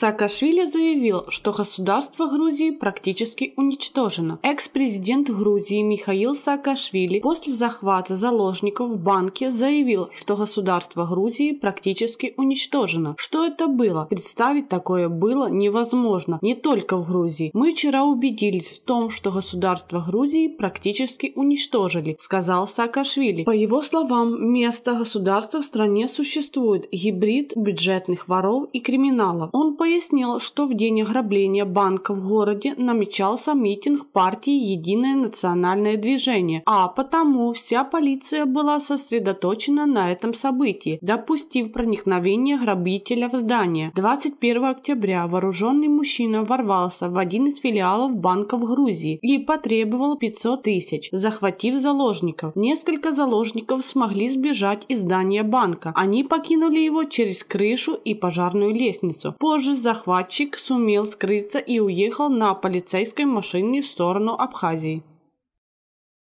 Саакашвили заявил, что государство Грузии практически уничтожено. Экс-президент Грузии Михаил Саакашвили после захвата заложников в банке заявил, что государство Грузии практически уничтожено. Что это было? Представить такое было невозможно. Не только в Грузии. Мы вчера убедились в том, что государство Грузии практически уничтожили, сказал Саакашвили. По его словам, место государства в стране существует гибрид бюджетных воров и криминала. Он по пояснил, что в день ограбления банка в городе намечался митинг партии «Единое национальное движение», а потому вся полиция была сосредоточена на этом событии, допустив проникновение грабителя в здание. 21 октября вооруженный мужчина ворвался в один из филиалов банка в Грузии и потребовал 500 тысяч, захватив заложников. Несколько заложников смогли сбежать из здания банка. Они покинули его через крышу и пожарную лестницу. Позже захватчик сумел скрыться и уехал на полицейской машине в сторону Абхазии.